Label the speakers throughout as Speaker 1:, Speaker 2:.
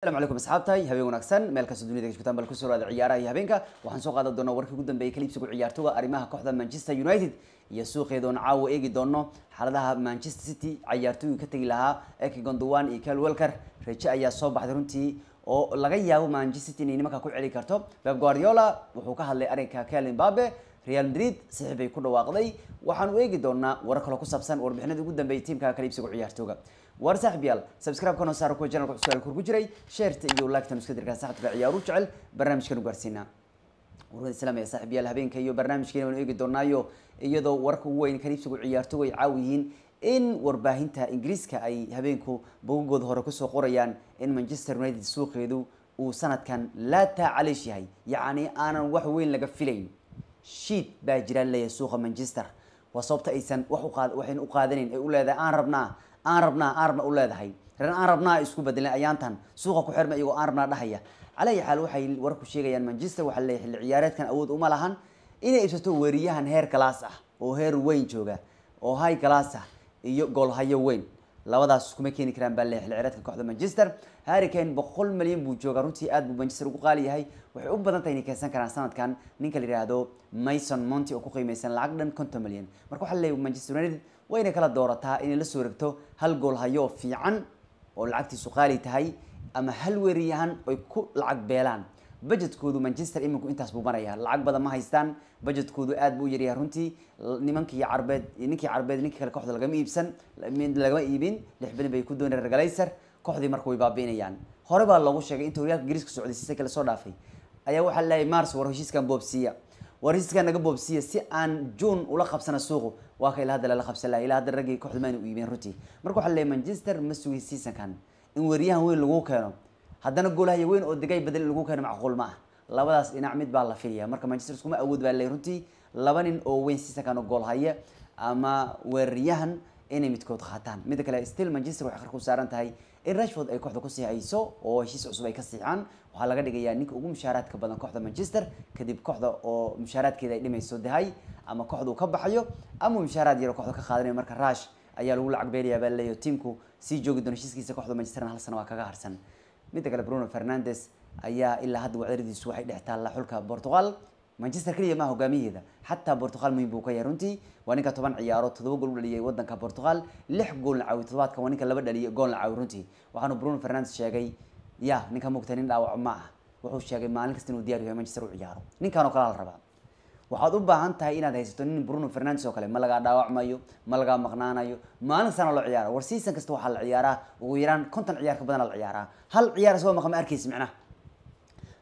Speaker 1: السلام عليكم اصحابتي هبين wanaagsan meel kasta dunida ka joogtaan bal ku soo raad ciyaaraha habeenka waxaan soo qaadan doonaa warkii ugu dambeeyay kaliibsiga ciyaartooyga arrimaha kooxda Manchester United iyo suuqeeda oo caawa eegi doono xaaladaha Manchester City ciyaartooyga ka tagi lahaa Eke Gundogan iyo Kyle Walker rajo ayaa soo baxday runtii oo laga yaabo Manchester City inay nimanka ku celi karto Pep Guardiola wuxuu ka hadlay arrinka Kylian Mbappe Real Madrid saaxiibay ku dhawaaqday waxaan u eegi doonaa warar kale ku saabsan warbixinada ugu dambeeyay tiimka kaliibsiga ciyaartooga war saaxibyaal subscribe-kana saaro kuwa channelka cusubaal kor ku jiray sheerta iyo laagtan iska dirkaa saxibka ciyaaru jecel barnaamijkanu gaarsiinaa warwada islaamiya saaxiibyaal habeenka iyo barnaamijkeena waanu eegi doonaayo iyadoo warka ugu weyn kan iibsigu ciyaartogu ay caaw yihiin in warbaahinta ingiriiska ay habeenku bogagooda hore kusoo qorayaan in manchester united suuqeedu uu sanadkan laata calish yahay yacni aanan wax weyn laga filayn shiid baa jiraan leeyahay suuqa manchester waa sababta aysan wax uqaad waxayna u qaadanin ay u leedahay aan rabnaa aan rabnaa aan u leedahay reer aan rabnaa isku bedelin ayaantan suuqa ku xirma iyagoo aan rabnaa dhahaya calaayi xaal waxay warku sheegayaan manchester waxaa leeyahay xilli ciyaareedkan awood uma lahan inay ibsato weeriyahan heer galaas ah oo heer weyn jooga oo hay galaas ah iyo goolhayo weyn labadaas kuma keeni karaan baa leeyahay xilli kooxda manchester harry kane boqol malyan buu joogaa runtii aad buu manchester ugu qaali yahay waxay u badan tahay inay keensan karaan sanadkan ninka la yidhaahdo mason monty oo ku qiimeysan lacag dhan conton malyan marka waxaa leeyahay manchester united wayna kala doorataa inay la soo regto hal gool hayo fiican oo lacagtiisu qaali tahay ama hal weeryahan ay ku lacag beelaan bajetkoodu manchester iminku intaas buu maraya lacag badan ma haystaan bajetkoodu aad buu u yaryahay runtii nimankii carbeed ninkii carbeed ninkii kale kooxda lagama iibsan lagama iibin lix bilyan bay ku doonayaan regalayser kooxdii marka way baabiinayaan hore baa loogu sheegay intuu horyaalka ingiriiska socday kale soo dhaafay ayaa waxaa leeyahay mars war heshiiskan boobsiiya war heshiiskan naga boobsiiya si aan june ula qabsana suuqu waa ka ilaa hadda lala qabsan laha ilaa hadda raggii kooxda maanu iibeen runtii marka waxaa leeyahay manchester ma sugin seasonkan in weeryahan weyn lagu keeno haddana goolahaya weyn oo degay badel lagu keeno macquul ma ah labadaas dhinac mid baa la filiya marka manchester iskuma awood baa leeyahay runtii laba nin oo weyn seasonkan oo gool haya ama weeraryahan inay midkood qaataan midda kale still manchester waxay qarka ku saaran tahay in rashford ay kooxda ku sii hayso oo heshiis cusub ay ka siixaan waxaa laga dhigayaa ninka ugu mushaaraadka badan kooxda manchester kadib kooxda oo mushaaraadkeeda ay dhimayso dahay ama kooxdu ka baxayo ama mushaaraad yaro kooxda ka qaadanayo marka rush ayaa lagu lacag beelayaa baa laleeyahy tiimku sii joogi doono heshiiskiisa kooxda manchester hal sana waa kaga harsan midda kale bruno fernandes ayaa ilaa hadda wacdaridiisu waxay dhex taalla xulka portugal manchester keliya maa hogaamiyaheeda xataa portugal muhiim buu ka yahay runtii waa ninka toban ciyaaro toddoba gool u dhaliyay waddanka portugal lix goolna caawi toddobaadka waa ninka laba dhaliya goolna caawi runtii waxaanu bruno fernandes sheegay ya ninka mogtahay nin dhaawac ma ah wuxuu sheegay maalin kasta inuu diyar yahay manchester u ciyaaro ninkan oo la rabaa waxaad u baahan tahay inaad haysato nin bruno fernandes oo kale ma lagaa dhaawacmayo ma lagaa maqnaanayo maalin kastaana loo ciyaara war season kasta waxaa la ciyaaraa ugu yaraan konton ciyaar ka badan la ciyaaraa hal ciyaar isagoo maqan arkaysa micnaha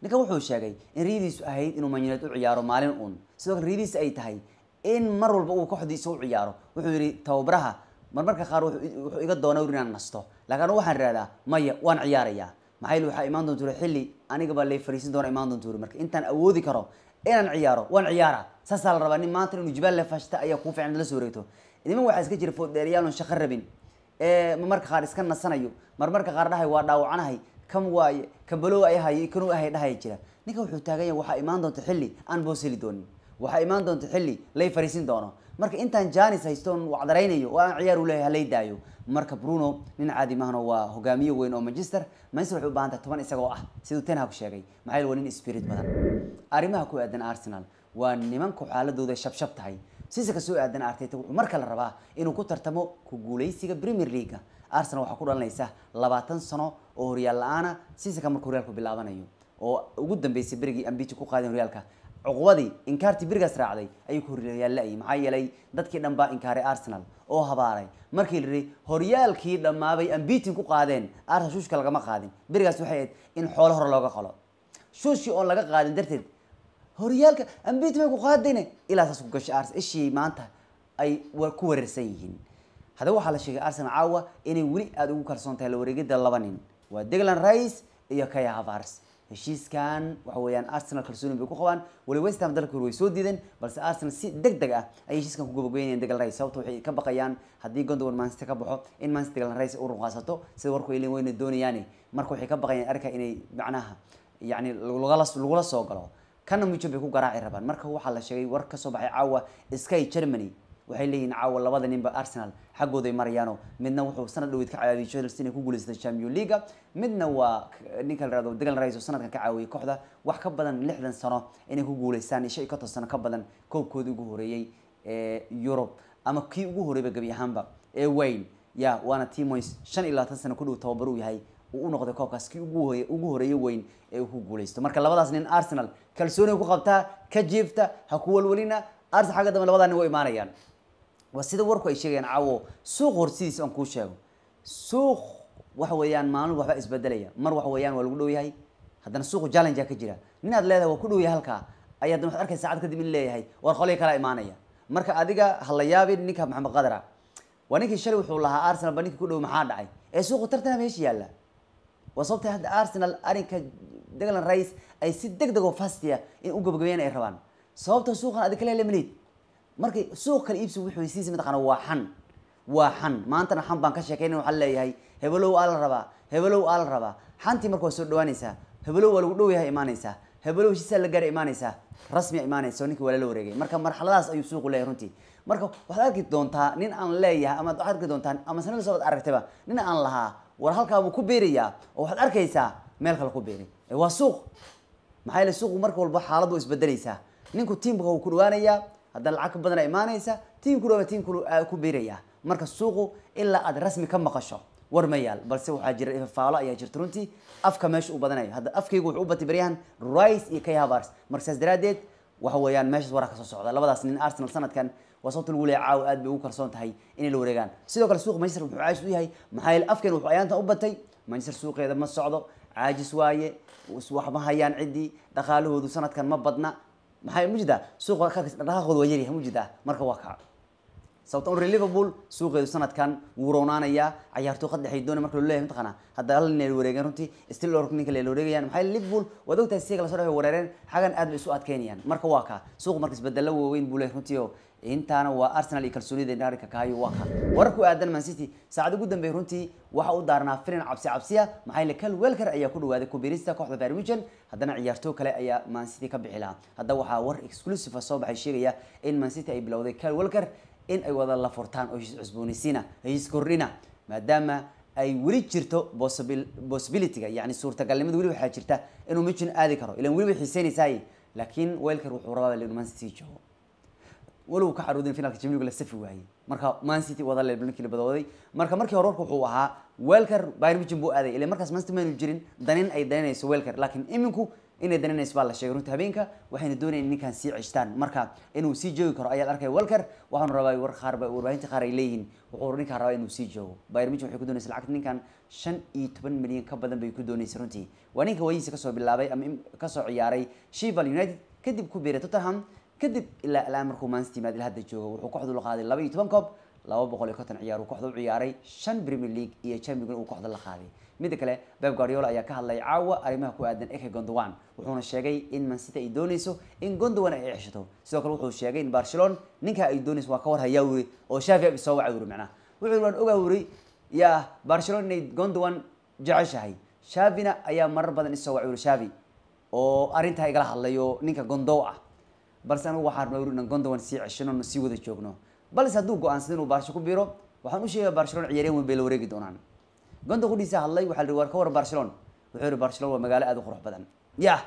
Speaker 1: ninkan wuxuu sheegay in riyadiisu ahayd inuu man u ciyaaro maalin uun sidoo kale riyadiisa ay tahay in mar walba uu kooxdiisa u ciyaaro wuxuu yihi tababaraha marmarka qaar wuxuu iga doona inaan nasto laakiin waxaan radaa maya waan ciyaarayaa maxaa waaa imaan doonta uri xilli anigaba lay fariisin doona imaan doonta marka intaan awoodi karo inaan ciyaaro waan ciyaara saasaa la rabaa nin maanta inuu jibaal la fashta ayaa kuu fiican la soo wareegto niman waxaa iska jira foodheeriyaal oon rabin ee marmarka qaar iska nasanayo marmarka qaar dhahay waa dhaawacanahay kan waaye kan balow ay hayo iyo ahay dhahaya jira ninka wuxuu taagan yahay waxaa imaan doonta xilli aan boos heli doonin waxaa imaan doonta xilli lay fariisin doono marka intaan janis haystoon wacdaraynayo oo aan ciyaar ulehay halay daayo marka bruno nin caadi mahano waa hogaamiye weyn oo manchester manchester waxay u baahan tahay toban isagoo ah siduu tenhag sheegay maxaa yeel waa nin spirit badan arrimaha ku aadan arsenal waa nimanku xaaladooda shabshab tahay sise soo aadan arteta wuxuu marka la rabaa inuu ku tartamo ku guuleysiga premier leaguea arsenal waxaa ku dhalanaysa labaatan sano oo horyaal la-aana sisaka markuu horyaalku bilaabanayo oo ugu dambeysay berigii ambici ku qaadeen horyaalka cuqubadii inkaartii birigaas raacday ayuu ku horreeyaan la maxaa yeelay dadkii dhan baa inkaaray arsenal oo habaaray markii la yidhi horyaalkii dhammaabay ambiitin ku qaadeen arsenal shuushka lagama qaadin birigaas waxay ahayd in xoolo hore looga qalo shuushkii oon laga qaadin darteed horyaalka ambiitin bay ku qaadayne ilaa saas ku gashay arsenal ishii maanta ay ku wareersan yihiin haddaba waxaa la sheegay arsenal caawa inay weli aada ugu kalsoon tahay la wareegidda laba nin waa degland rice iyo kaya havars heshiiskan waxa weeyaan arsenal kalsooni bay ku qabaan wali westham dalka hore way soo diideen balse arsenal si deg deg ah ayay heshiiskan ku gabagabeynayaan degal rice sababto waxay ka baqayaan haddii gondowan manchester ka baxo in manchester degal rice uu ruqaasato sida warku ay leeyihin wayna doonayaani marka waxay ka baqayaan arka inay macnaha yacni lagula lagula soo galo kana mujo bay ku garaaci rabaan marka waxaa la sheegay war ka soo baxay caawa sky germany waxay leeyihin caawa labada ninba arsenal xaggooday marayaano midna wuxuu sanad dhaweyd ka caawiyay chelsea inay ku guuleysatay champions league midna waa ninka la yirahdo degan rice sanadkan ka caawiyay kooxda wax ka badan lixdan sano inay ku guuleystaan isha konton sano ka badan koobkoodii ugu horeeyey ee yurub ama kii ugu horeeyba gebi ahaanba ee wayne ya waana timoys shan iyo labaatan sano ku dhow tababar uu yahay uu noqday koobkaas kii ugu horeeyay ugu weyn ee uu ku guuleysto marka labadaas nin arsenal kalsooni ku qabtaa ka jiifta ha ku walwalina arsenal xagga dambe labadaa nin way imaanayaan waa sida warku ay sheegayaan caawo suuq horsidiis aan kuu sheego suuq waxa weeyaan maalmo waxba isbedelaya mar waxa weeyaan waa lagu dhow yahay haddana suuqu challenge ka jira nin aad leedahay waa ku dhow yahay halkaa ayaa waxaad arkaysa saacad kadib in leeyahay war qolii kala imaanaya marka adiga ha la yaabin ninka maxamed qadara ah. waa ninkii shalay wuxuu lahaa arsenal ba ninka ku dhow maxaa dhacay ee suuqu tartana meesha yaalla waa sababtay hadda arsenal arrinka deglan rice ay si deg deg ah oo fastiya in u gabagabeyaan ay rabaan sababta suuqan adiga kale lemanid marka suuq kale iibsigu wuxuu hesiisa mataqaana waa xan waa xan maantana xan baan ka sheekayna waxaa leeyahay hebelow aa la rabaa hebelow aa la rabaa xantii marka waa soo dhawaanaysaa hebelow waa lagu dhowayaha imaanaysaa hebelow heshiisaa la gaara imaanaysaa rasmiya imaanaysa ninkii waa lala wareegay marka marxaladaas ayuu suuqu leeyahay runtii marka waxaad arki doontaa nin aan leeyahay ama waxaad arki doontaa ama sanada soo baad nin aan lahaa war halkaabuu ku beerayaa oo waxaad arkaysaa meel kale ku beeray waa suuq maxaa yeele suuqu marka walba xaaladdu isbedelaysaa ninku tiimka wuu ku dhawaanayaa haddana lacag ka badan imaanaysa tiinkuna waa tiinku beeraya marka suuqu ilaa aad rasmi ka maqasho war ma yaal balse waxaa jira ifafaalo ayaa jirta runtii afka meesha uu badanayo hadda afkaygu wuxuu u batay rice iyo kahavars marka saas daraadeed waxa weeyaan meeshaas waraa kasoo socda labadaas nin arsenal sanadkan waa sababta caawa aad bay ugu kalsoon tahay inay la wareegaan sidoo kale suuqa manchester muxuu caajis u yahay maxaa yeele afkeen wuxuu ayaantan u batay manchester suuqeeda ma socdo caajis waaye wax ma hayaan ciddii dhaqaalahoodu sanadkan ma badna maxay ma jirtaa suuqa kaarkiis dhaqdhaqaaqooda waa yaryahay ma jirtaa marka waa kaca southampton liverpool suuqeedu sanadkan wuu roonaanayaa cayaartoo qad dhexay doonay marka loo leeyahay mataqaanaa hadda hal nin wareegeen runtii still or ninka leela wareegayaan maxaa yeele liverpool waad ogtahay siyaga lasoo dhexay wareereen xagan aad bay isu adkeynayaan marka waa kaa suuqa marka isbedelo waaweyn buu leeyahay runtii oo intaana waa arsenal iyo kalsoonida dhaarka ka hayo waa kan wararku aadan man city saacad ugu dambeeyay runtii waxa uu daarnaa firin cabsi cabsiya maxay kal welker ayaa ku dhawaaday kubirista kooxda Bayern haddana ciyaartoo kale ayaa man city ka bixi lahaa hadda waxaa war exclusive ah soo baxay sheegaya in man city ay bilowday kal welker in ay wada la furtaan oo cusboonaysiina heshiis kordhina maadaama ay weli jirto possibility-ga yacni suurtagalnimada weli waxaa jirta inuu mijin aadi karo ilaan weliba xiiseynaysaay laakiin welker wuxuu rabaa inuu man city joogo walow ka caroodeen finaalka champions la safi waayey marka man city wada leel markii la marka markii hore warku wuxuu ahaa welker bayern munchen buu aaday ilaa markaas manchester maanu jirin danin ay daninayso welker laakiin iminku inay daninayso baa la sheegay runta habeenka waxayna in ninkan sii ceshtaan marka inuu sii joogi karo ayaa la arkaya welker waxaanu rabaa war qaar ba warbaahinta qaar ay leeyihiin wuxuu ninkaan rabaa inuu sii joogo bayern munchen waxay ku doonaysa lacagta ninkan shan iyo toban milyan ka badan bay ku doonaysa runtii waa ninka wadiisa kasoo bilaabay ama kasoo ciyaaray shival united kadib ku biiray tottenham kadib ilaa alaan markuu manchester united hadda joogo wuxuu kooxda la qaaday laba iyo toban koob laba boqol iyo konton ciyaar uu kooxda u ciyaaray shan premier league iyo champions uu kooxda la qaaday midda kale Pep Guardiola ayaa ka hadlay caawa arrimaha ku aadan Eke Gundogan wuxuuna sheegay in Man ay doonayso in Gundogan ay ceshato sidoo kale wuxuu sheegay in Barcelona ninka ay doonayso waa ka war hayaa wuri oo Xavi soo wacay wuri macnaa wuxuu waan ogaa wuri yaa Barcelona inay Gundogan jeceshahay Xavina ayaa marar badan isoo wacay wuri Xavi oo arrinta igala hadlayo ninka Gundogan ah balse anigu waxaan rabnaa weli gondowan sii ceshino sii wada joogno balse hadduu go-aansada inuu baarsho ku biro waxaan u sheegaya barcelona ciyaaryahan weyn bay la wareegi doonaan gondo qudhiisa hadlay waxaa la war ka war barcelona wuxuu yidhi barcelona waa magaalo aad u qurux badan yah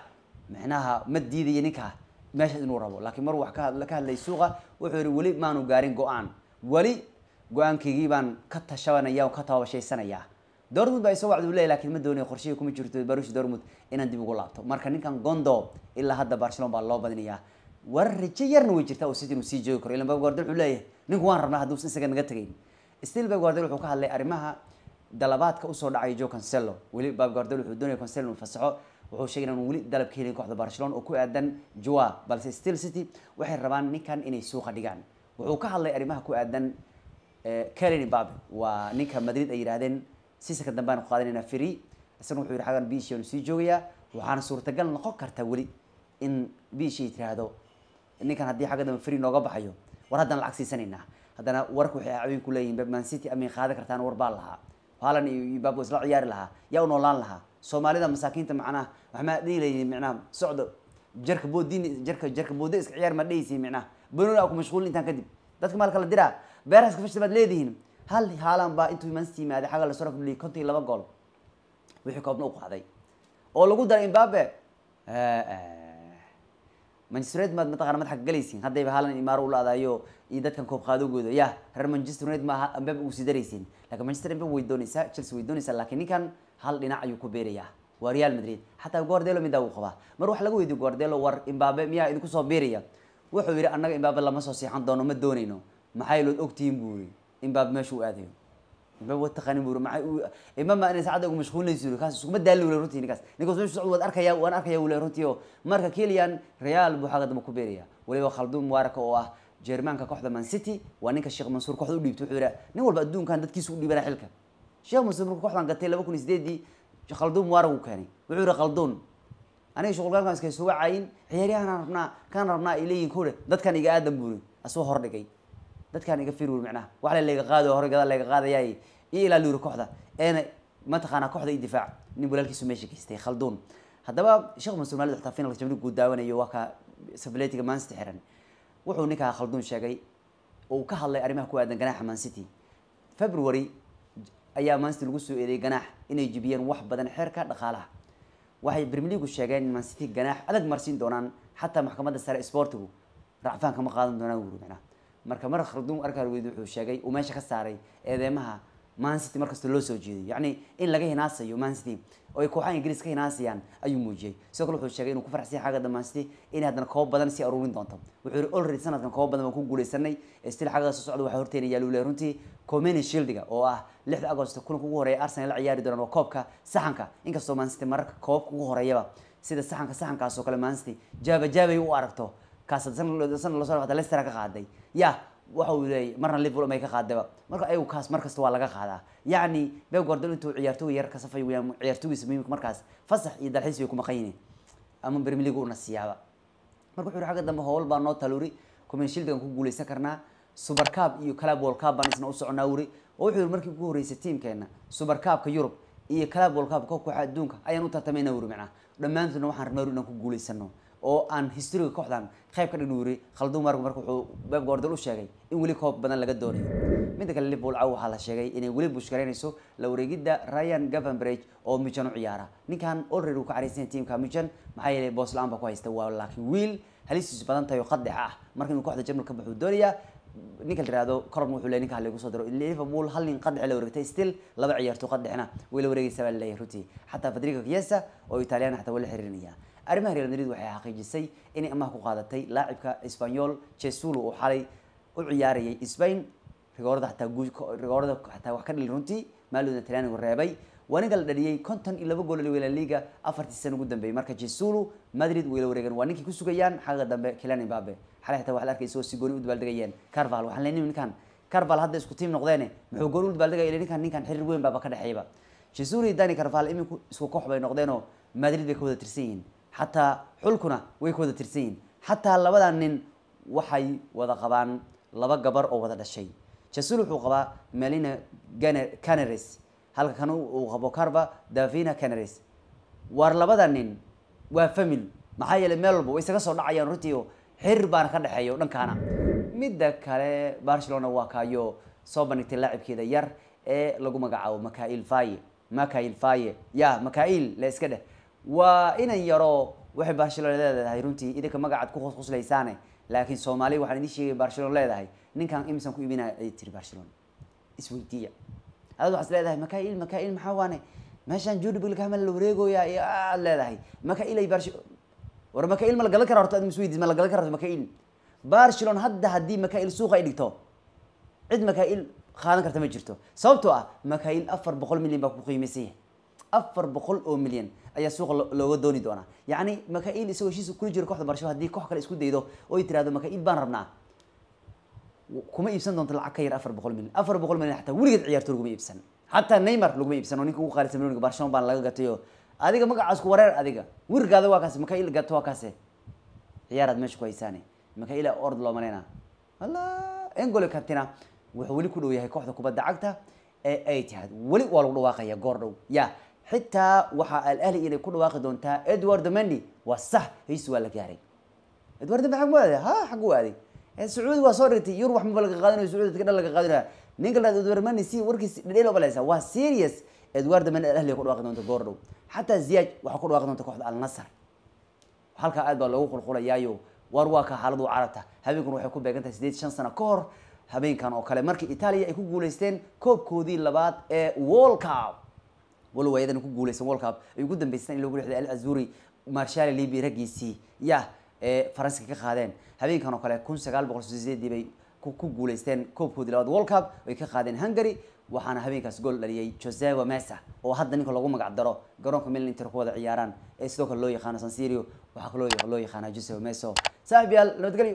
Speaker 1: micnaha ma diidaya ninkaa meeshaas inuu rabo laakiin mar wax ka ka hadlay suuqa wuxuu yidhi weli maanu gaarin go-aan weli go-aankaygii baan ka tashabanaya ka tababashaysanayaa dortmund baa isoo wacdu leeyahy laakiin ma doonayo qorshihii kuma jirto barush dortmund inaan dib ugu laabto marka ninkan gondo ilaa hadda barcelona baa loo badinayaa war rajo yarna way jirtaa sid inuu sii joogi karo ilan bab guardiola wuxuu leeyahay ninku waan rabnaa hadduusan isaga naga tegayn still bab wuxuu ka hadlay arrimaha dalabaadka usoo dhacaya joe cancelo weli bab guardiola wuxuu doonaya cancelo inuu fasaxo wuxuu sheegay inaan weli dalab ka helin kooxda barcelona oo ku aadan joa balse still city waxay rabaan ninkan inay suuqa dhigaan wuxuu ka hadlay arrimaha ku aadan eh, kelini babe waa ninka madrid ay yidhaahdeen siisaka dambaan ku qaadanayna free wuxuu yidhi xagan biishii anu sii joogayaa waxaana suurtagal noqon kartaa weli in biishii tiraahdo ninkan haddii xagga dambe free nooga baxayo war haddana lacag siisanaynaa haddana warku waxay caawin ku leeyihin man city ama qaadan kartaan war baan lahaa haalan iyo baabo isla ciyaari lahaa yaa u noolaan lahaa soomaalida masaakiinta macnaha waxmaa dhihi leeyihin micnaha socdo jarka boodin jarka jarka boode iska ciyaar ma dhehaysi micnaha banola ku mashquulin intaan kadib dadka maalka la diraa beeraha iska fashil baad leedihiin hal haalan baa intuu man city yimaaday xagga la soo konton iyo laba gool wixii koobna u qaaday oo lagu daray imbabe eh, eh, manchester united maad mataqana madaxa galaysiin haddayba haalan imaar u la iyo dadkan koob qaadogooda ya reer manchester united maaha ambeb ugu sii daraysiin laakiin manchester ambab way doonaysaa chelsea way doonaysaa laakiin ninkan hal dhinac ayuu ku beerayaa waa real madrid xataa guardelo midaa uu qabaa mar wax laga weydiyo guardelo war imbabe miyaa idinku soo biiraya wuxuu yidhi annaga imbaabe lama soo seexan doono ma doonayno maxay lood ogtihiin buu yidhi imbabe u aadayo ma wataqaani bur maay imama inay saacadda ugu mashquulinayso yiri kaas iskuma daali wala runtii ninkaas ninkaas meeshu socod waad arkaya waan arkaya wala runtii oo marka Kylian Real buu xaga daba ku beeraya waliba khaldun mubaaraka oo ah Jermanka kooxda Man City waa ninka Sheikh Mansour kooxda u dhiibtay wuxuu yiri nin walba adduunkan dadkiisa u dhiibana xilka Sheikh Mansour markuu kooxdan gatay 2008 khaldun mubaaraka uu keenay wuxuu yiri khaldun aniga shaqalkaan iska soo wacayn ciyaaryahan aan rabnaa kaan rabnaa ilayeen kore dadkan iga aadan buurin asoo hor dhigay dadkaan iga fiir wel micnaha wax layga qaado hore gadaal layga qaadayaa iyo ilaaluuri kooxda eena mataqaanaa kooxda iyo difaac nin walaalkiisu meesha geystay khaldoon haddaba sheekh ma soomaalida xataa finalka jamhuud guu daawanayo waa ka sabletiga mansity xiran wuxuu ninkaa khaldoon sheegay uu ka hadlay arrimaha ku aadan ganaaxa mancity february ayaa mancity lagu soo eedeeyay ganaax inay jibiyeen wax badan xeerka dhaqaalaha waxay brimileagu sheegeen in mancity ganaax adag marsiin doonaan xataa maxkamadda sare sportigu racfaanka ma qaadan doonaan wuri micnaha marka mar khardum arkaarweyd wuxuu sheegay uu meesha ka saaray eedeemaha mancity markasta loo soo jeeday yacni in laga hinaasayo mancity oo ay kooxaha ingiriis ka hinaasayaan ayuu muujiyey sidoo kale wuxuu sheegay inuu ku farxsiya xagga damaansti inay haddana koob badan sii aruurin doonto wuxuu yidhi already sanadkan koob badan baan ku guuleysanay stil xagga soo socda waxaa horteenaya luule runtii comeni shieldiga oo ah lixda agost kulanka ugu horeeya arsenal la ciyaari doonaan waa koobka saxanka inkastoo mancity mararka koobka ugu horeeyaba sida saxanka saxankaas oo kale mancity jaabajaabay u aragto kaasleter ka qaaday ya waxa uu leeyay marna liverpool may ka qaadaba marka ayagu kaas mar kasta waa laga qaadaa yacni beb guardiola intuu ciyaartooy yar ka safay weyaan ciyaartooygiisa muhiimka markaas fasax iyo dalxiis way ku maqan ama premier una siyaaba marka wuxuu xagga dambe howl baa noo taluuri common ku guuleysan karnaa super iyo club world cup baan isna u soconaa wuri oo wuxuu yihi markii ugu horeysay tiimkeena super yurub iyo club world cup kooxda adduunka ayaan u tartamayna wuri macnaa dhammaantoodna waxaan rabnaa inaan ku guuleysano oo aan historiga kooxdan qayb ka dhanuuray khaldumar marka wuxuu beb gordal u sheegay in weli koob badan laga doonayo midda kale liverpool caw waxaa la sheegay inay weli bushgaraynayso la wareegidda Ryan Gravenberch oo Mijan u ciyaara ninkan already uu ka cariisan yahay teamka Mijan maxaa yeelay boos ku haysta waa laakiin wiil halistiisu badan tahay oo qadac ah marka inuu kooxda German ka baxuu doonayaa ninka tirado koron wuxuu leeyahay ninka hal soo diro Liverpool hal nin qadac la wareegtay still laba ciyaarto qadacna way la wareegaysaa la leeyahay ruti xataa Federico Chiesa oo Italian xataa wala xirinaya arrimaha real madrid waxay xaqiijisay inay amaah ku qaadatay laacibka sbanyol jesulo oo xalay u ciyaarayay spain rigoorada xataa rigoorada xataa wax ka dhali runtii maalodna talyaanigu reebay waninka la dhaliyey konton iyo laba gool la liga afartii sano ugu dambeeyey marka jesulo madrid wayla wareegeen waa ninkii ku sugayaan xaqa dambe kilan imbabe xalay xataa waxa la arkay isagoo si gooni u dabaaldegayeen carval waxaan leenahay ninkan carval hadda isku tiim noqdeene muxuu gooni u dabaaldegaya ninkan ninkan xiriir weyn baaba ka dhexeeyba jesulo iyo dani carval iminku isku koox bay noqdeenoo madrid bay ka wada tirsan yihiin xataa xulkuna way ku wada tirsan yihiin xataa labadaa nin waxay wada qabaan laba gabar oo wada dhashay jasul wuxuu qabaa melina canares halka kan uu qabo carba davina canares waar labada nin waa famil maxaa yeeley meel walba way isaga soo dhacayaan runtii oo xir baana ka dhexeeyo dhankaana midda kale barcelona waa kaayo soo bandhigtay laacibkeeda yar ee lagu magacaabo makail faye makail faye ya makail la iska dheh waa inan yaro waxay barcelona leedahay runtii idinka magacaad kuqosqoslaysaan laakiin soomaaliya waxaan idin sheegay barcelona leedahay ninkaan imisan ku iibinaya ay tiri barcelona isweydiiya adaad waxaas leedahay makail makail maxaa waane meeshaan junibilkahma la wareegoyaa iyo aad leedahay makailay barsh war makail ma la galan kara horta ad isweydiis ma la galan kara makail barcelona hadda haddii makail suuqa ay dhigto cid makail qaadan karta ma jirto sababtoo ah makail afar boqol milyan baa ku qiimaysan yahay afar boqol oo milyan ayaa suuqa looga dooni doonaa yacni makail isagoo heshiisa kula jiro koxda barasho haddii koox kale isku daydo oy tirahdo makail baan rabnaa kuma iibsan doonto lacag ka yar afar boqol milyan afar boqol milyan xataa weligeed ciyaartoor laguma iibsan xataa neymar laguma iibsan oo ninka ugu qaalisan miloniga barcelona baan laga gatay oo adiga magacaasku wareer adiga wirgaada waa kaasi makail gato waa kaase ciyaaraad meesha ku haysaane makail ord loo malaynaa alla engole kantina wuxuu weli ku dhow yahay kooxda kubadda cagta ee ay tihaad weli waa lagu dhawaaqaya goor dhow ya xitaa waxaa alahli inay ku dhawaaqi doontaa edward mendy waa sax heysi waa la gaaray edward mendy xag waaday ha xag waaday sacuudi waa soo dhigtay yurub wax maba laga qaadanayo sacuudi dadka dhan laga qaadanayo ninka la edward mendy si warkiis dhadheel oo waa serious edward mendy alahli ku dhawaaqi doonta goor dhow xataa ziyaj waxaa ku dhawaaqi doonta kooxda alnasr halkaa aad baa loogu qulqulayaayo war waa xaaladu carabta habeenkan waxay ku beegantahay sideed shan sano ka hor habeenkan oo kale markii italiya ay ku guuleysteen koobkoodii labaad ee world cup walow ayadan ku guuleysan world cup ay ugu dambeystaan in logu lixday al azuri marshal libya raggiisii ya ee faranska ka qaadeen habeenkan oo kale kun sagaal boqol sideedii bay ku guuleysteen koobkoodii labaad world cup ay ka qaadeen hungary waxaana habeenkaas gool dhaliyay joseva mesa oo hadda ninka lagu magacdaro garoonka milan inter ku wada ciyaaraan ee sidoo kale loo yaqaano sansirio waxaa kaloo loo yaqaanaa joseva meso saabial nabadgelyo